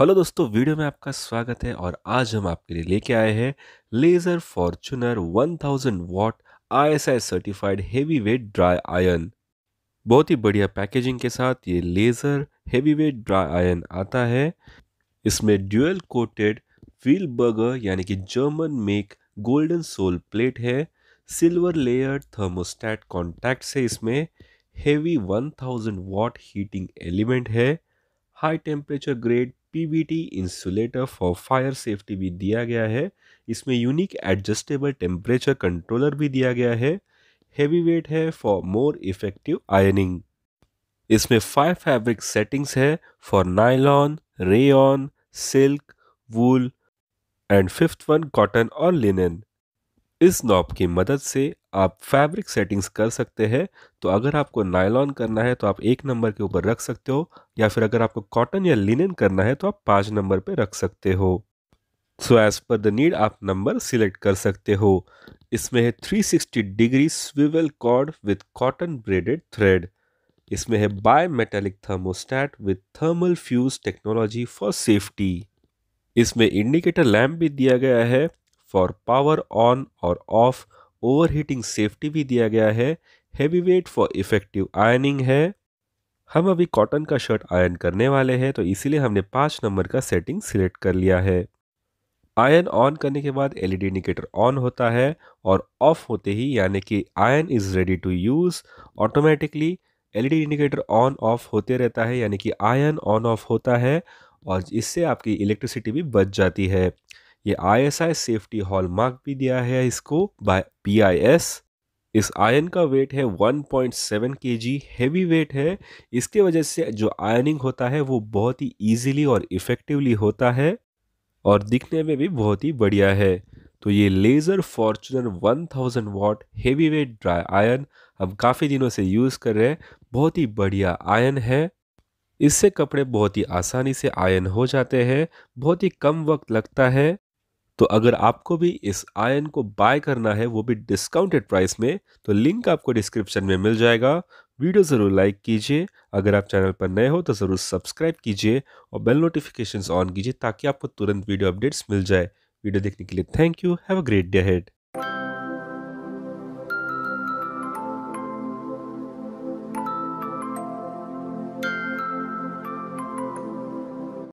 hello दोस्तों video में आपका स्वागत है और आज हम आपके लिए लेके आए हैं Laser Fortuner 1000 watt I certified heavy weight dry iron बहुत ही बढ़िया पैकेजिंग के साथ ये laser heavy weight dry iron आता है इसमें ड्यूएल कोटेड व्हील बर्गर यानी कि German make golden sole plate है सिल्वर लेयर थर्मोस्टैट कॉन्टैक्ट से इसमें one thousand watt heating element है high temperature grade PBT insulator for fire safety भी दिया गया है इसमें यूनिक एडजस्टेबल टेम्परेचर कंट्रोलर भी दिया गया है हैवी वेट है फॉर मोर इफेक्टिव आयनिंग इसमें फाइव फैब्रिक सेटिंग्स है for nylon rayon silk wool and fifth one cotton और लिनन इस नॉब की मदद से आप फैब्रिक सेटिंग्स कर सकते हैं तो अगर आपको नायलॉन करना है तो आप एक नंबर के ऊपर रख सकते हो या फिर अगर आपको कॉटन या लिनन करना है तो आप पाँच नंबर पर रख सकते हो so as per the need आप नंबर सिलेक्ट कर सकते हो इसमें है 360 degree swivel cord with cotton braided thread इसमें है bimetallic thermostat with thermal fuse technology for safety इसमें इंडिकेटर लैम्प भी दिया गया है फॉर पावर ऑन और ऑफ ओवरहीटिंग सेफ्टी भी दिया गया है heavy weight for effective ironing है हम अभी कॉटन का शर्ट आयन करने वाले हैं तो इसीलिए हमने पाँच नंबर का सेटिंग सिलेक्ट कर लिया है आयन ऑन करने के बाद एलईडी इंडिकेटर ऑन होता है और ऑफ होते ही यानी कि iron is ready to use automatically LED indicator on off होते रहता है यानी कि आयन ऑन ऑफ होता है और इससे आपकी इलेक्ट्रिसिटी भी बच जाती है ये आई सेफ्टी हॉल मार्क भी दिया है इसको बाय पी इस आयन का वेट है 1.7 पॉइंट हैवी वेट है इसके वजह से जो आयनिंग होता है वो बहुत ही इजीली और इफ़ेक्टिवली होता है और दिखने में भी बहुत ही बढ़िया है तो ये Laser Fortuner 1000 watt heavy weight dry iron हम काफ़ी दिनों से यूज़ कर रहे हैं बहुत ही बढ़िया आयन है इससे कपड़े बहुत ही आसानी से आयन हो जाते हैं बहुत ही कम वक्त लगता है तो अगर आपको भी इस आयन को बाय करना है वो भी डिस्काउंटेड प्राइस में तो लिंक आपको डिस्क्रिप्शन में मिल जाएगा वीडियो ज़रूर लाइक कीजिए अगर आप चैनल पर नए हो तो ज़रूर सब्सक्राइब कीजिए और बेल नोटिफिकेशंस ऑन कीजिए ताकि आपको तुरंत वीडियो अपडेट्स मिल जाए वीडियो देखने के लिए thank you have a great day head